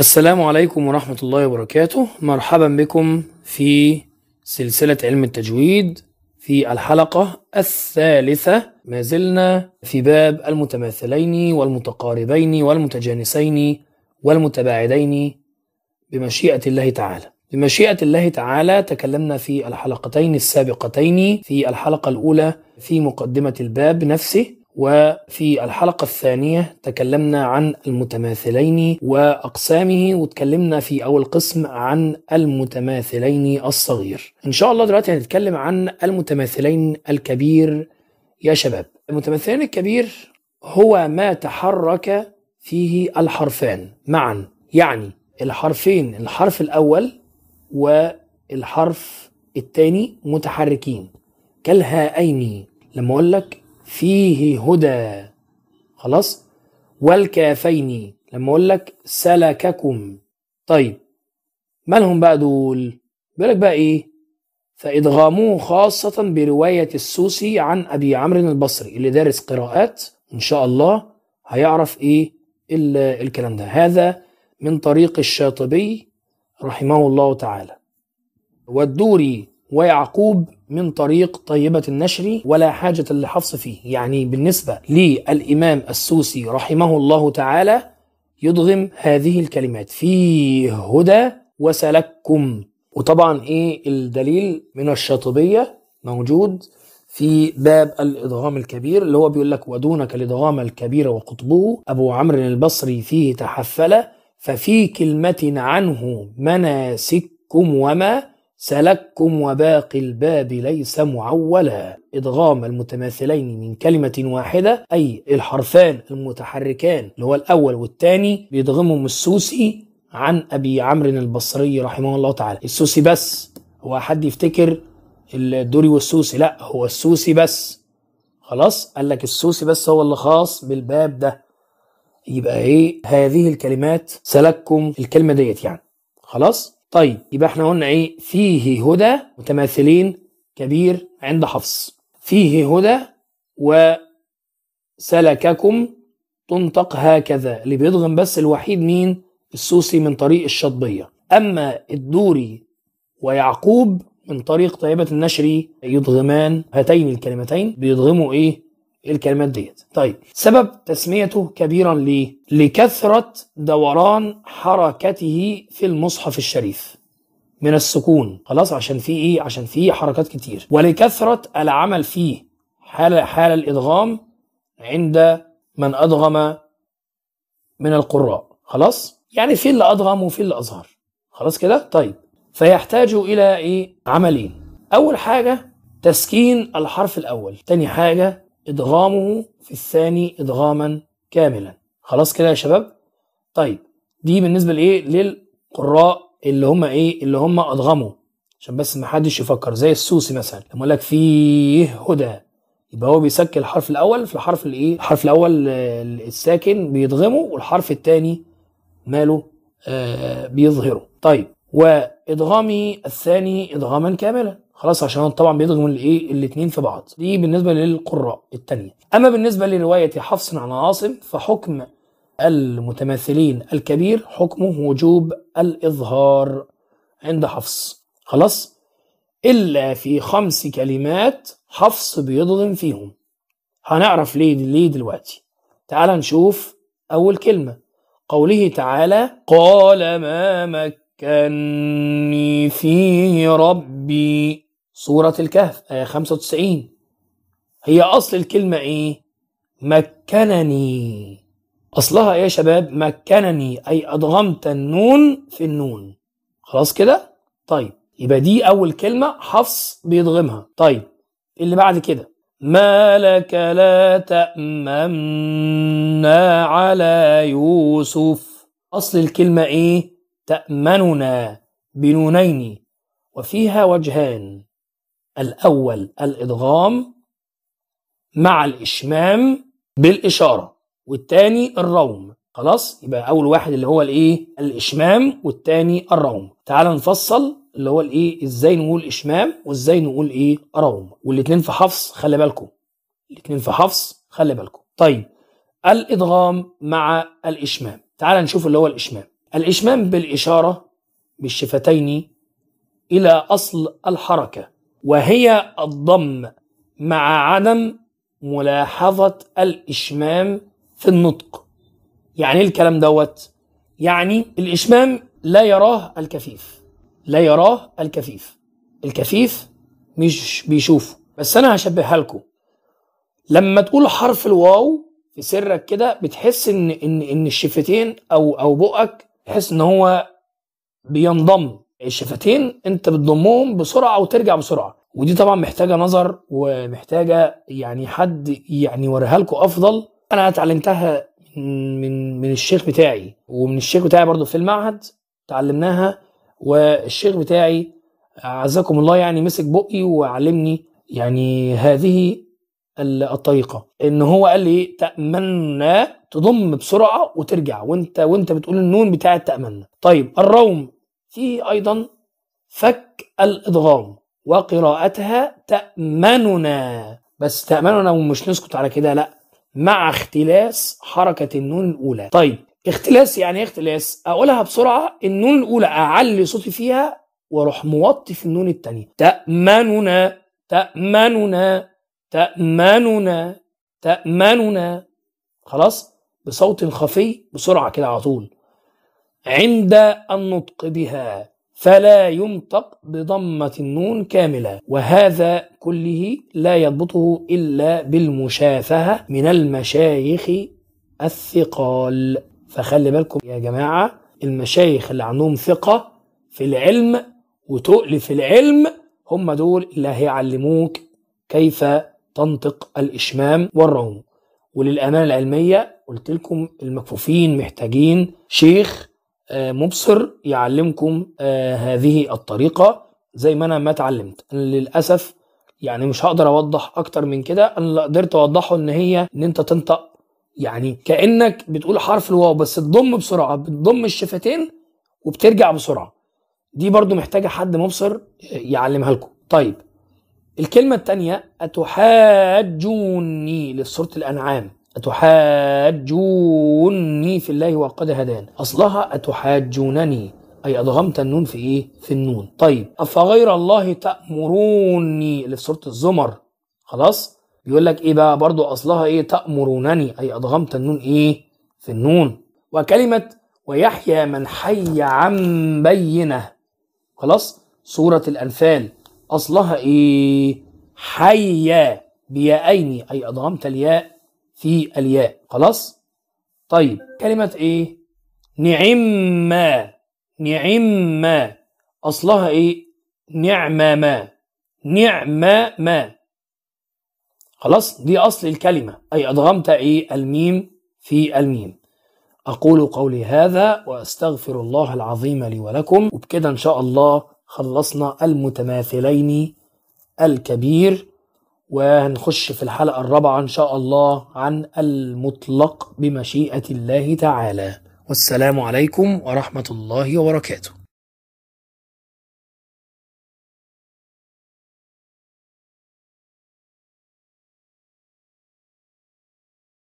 السلام عليكم ورحمة الله وبركاته مرحبا بكم في سلسلة علم التجويد في الحلقة الثالثة ما زلنا في باب المتماثلين والمتقاربين والمتجانسين والمتباعدين بمشيئة الله تعالى بمشيئة الله تعالى تكلمنا في الحلقتين السابقتين في الحلقة الأولى في مقدمة الباب نفسه وفي الحلقة الثانية تكلمنا عن المتماثلين وأقسامه وتكلمنا في أول قسم عن المتماثلين الصغير إن شاء الله دلوقتي هنتكلم عن المتماثلين الكبير يا شباب المتماثلين الكبير هو ما تحرك فيه الحرفان معا يعني الحرفين الحرف الأول والحرف الثاني متحركين كالهائين لما أقول لك فيه هدى خلاص والكافين لما اقول لك سلككم طيب مالهم بقى دول بيقول لك بقى ايه فادغاموه خاصه بروايه السوسي عن ابي عمرو البصري اللي دارس قراءات ان شاء الله هيعرف ايه الكلام ده هذا من طريق الشاطبي رحمه الله تعالى والدوري ويعقوب من طريق طيبة النشري ولا حاجة لحفص فيه يعني بالنسبة للإمام السوسي رحمه الله تعالى يدغم هذه الكلمات في هدى وسلككم وطبعا ايه الدليل من الشاطبية موجود في باب الادغام الكبير اللي هو بيقول لك ودونك الادغام الكبير وقطبه ابو عمرو البصري فيه تحفل ففي كلمة عنه مناسككم وما سلككم وباقي الباب ليس معولا إدغام المتماثلين من كلمة واحدة أي الحرفان المتحركان اللي هو الأول والثاني بيدغمهم السوسي عن أبي عمرو البصري رحمه الله تعالى السوسي بس هو حد يفتكر الدوري والسوسي لا هو السوسي بس خلاص قال لك السوسي بس هو اللي خاص بالباب ده يبقى ايه هذه الكلمات سلككم الكلمه ديت يعني خلاص طيب يبقى احنا قلنا ايه فيه هدى متماثلين كبير عند حفص فيه هدى وسلككم تنطق هكذا اللي بيضغم بس الوحيد مين السوسي من طريق الشطبية أما الدوري ويعقوب من طريق طيبة النشري يضغمان هاتين الكلمتين بيضغموا ايه الكلمات ديت طيب سبب تسميته كبيرا ليه لكثرة دوران حركته في المصحف الشريف من السكون خلاص عشان فيه ايه عشان فيه حركات كتير ولكثرة العمل فيه حال حال الادغام عند من ادغم من القراء خلاص يعني في اللي ادغم وفي اللي اظهر خلاص كده طيب فيحتاج الى ايه عملين اول حاجه تسكين الحرف الاول تاني حاجه إدغامه في الثاني إدغاما كاملا خلاص كده يا شباب طيب دي بالنسبة لإيه للقراء اللي هم إيه اللي هم أدغموا عشان بس ما حدش يفكر زي السوسي مثلا لما يقول لك فيه هدى يبقى هو بيسكن الحرف الأول في الحرف الإيه الحرف الأول آه، الساكن بيدغمه والحرف الثاني ماله آه بيظهره طيب وإدغامي الثاني إدغاما كاملا خلاص عشان طبعا بيدغم الايه الاثنين في بعض دي بالنسبه للقراء الثانيه اما بالنسبه لروايه حفص عن عاصم فحكم المتماثلين الكبير حكمه وجوب الاظهار عند حفص خلاص الا في خمس كلمات حفص بيضغم فيهم هنعرف ليه ليه دلوقتي تعال نشوف اول كلمه قوله تعالى قال ما مكني فيه ربي سورة الكهف آية 95 هي أصل الكلمة إيه؟ مكنني أصلها إيه يا شباب؟ مكنني أي أدغمت النون في النون خلاص كده؟ طيب يبقى دي أول كلمة حفص بيدغمها طيب اللي بعد كده ما لك لا تأمنا على يوسف أصل الكلمة إيه؟ تأمننا بنونين وفيها وجهان الأول الإدغام مع الإشمام بالإشارة والتاني الروم خلاص يبقى أول واحد اللي هو الإيه الإشمام والتاني الروم تعال نفصل اللي هو الإيه إزاي نقول إشمام وإزاي نقول إيه روم والاتنين في حفص خلي بالكم الاتنين في حفص خلي بالكم طيب الإدغام مع الإشمام تعال نشوف اللي هو الإشمام الإشمام بالإشارة بالشفتين إلى أصل الحركة وهي الضم مع عدم ملاحظة الإشمام في النطق يعني إيه الكلام دوت يعني الإشمام لا يراه الكفيف لا يراه الكفيف الكفيف مش بيشوفه بس أنا هشبهها لكم لما تقول حرف الواو في سرك كده بتحس ان ان ان الشفتين او او بقك تحس ان هو بينضم الشفتين انت بتضمهم بسرعه وترجع بسرعه ودي طبعا محتاجه نظر ومحتاجه يعني حد يعني يوريها لكم افضل انا اتعلمتها من من الشيخ بتاعي ومن الشيخ بتاعي برضو في المعهد اتعلمناها والشيخ بتاعي عزكم الله يعني مسك بقي وعلمني يعني هذه الطريقه ان هو قال لي تامنا تضم بسرعه وترجع وانت وانت بتقول النون بتاعت تامنا طيب الروم فيه أيضا فك الإضغام وقراءتها تأمننا بس تأمننا ومش نسكت على كده لا مع اختلاس حركة النون الأولى طيب اختلاس يعني اختلاس أقولها بسرعة النون الأولى أعلي صوتي فيها واروح موطي في النون التانية تأمننا تأمننا تأمننا تأمننا خلاص بصوت خفي بسرعة كده على طول عند النطق بها فلا ينطق بضمة النون كاملة وهذا كله لا يضبطه إلا بالمشافهة من المشايخ الثقال فخلي بالكم يا جماعة المشايخ اللي عندهم ثقة في العلم وتقل في العلم هم دول اللي هيعلموك كيف تنطق الإشمام والروم وللأمانة العلمية قلت لكم المكفوفين محتاجين شيخ آه، مبصر يعلمكم آه، هذه الطريقة زي ما أنا ما اتعلمت للأسف يعني مش هقدر أوضح أكتر من كده أنا اللي قدرت أوضحه إن هي إن أنت تنطق يعني كأنك بتقول حرف الواو بس تضم بسرعة بتضم الشفتين وبترجع بسرعة دي برضو محتاجة حد مبصر يعلمها لكم طيب الكلمة التانية أتحاجوني لسورة الأنعام أتحاجوني في الله وقد هدان أصلها أتحاجونني أي أضغمت النون في إيه؟ في النون طيب أفغير الله تأمروني اللي في سورة الزمر خلاص بيقول لك إيه بقى برضو أصلها إيه تأمرونني أي أضغمت النون إيه في النون وكلمة ويحيى من حي عن بينة خلاص سورة الأنفال أصلها إيه حي بيائين أي أضغمت الياء في الياء خلاص طيب كلمة إيه نعم نعم أصلها إيه نعم ما نعم ما خلاص دي أصل الكلمة أي أدغمت إيه الميم في الميم أقول قولي هذا وأستغفر الله العظيم لي ولكم وبكده إن شاء الله خلصنا المتماثلين الكبير وهنخش في الحلقة الرابعة إن شاء الله عن المطلق بمشيئة الله تعالى والسلام عليكم ورحمة الله وبركاته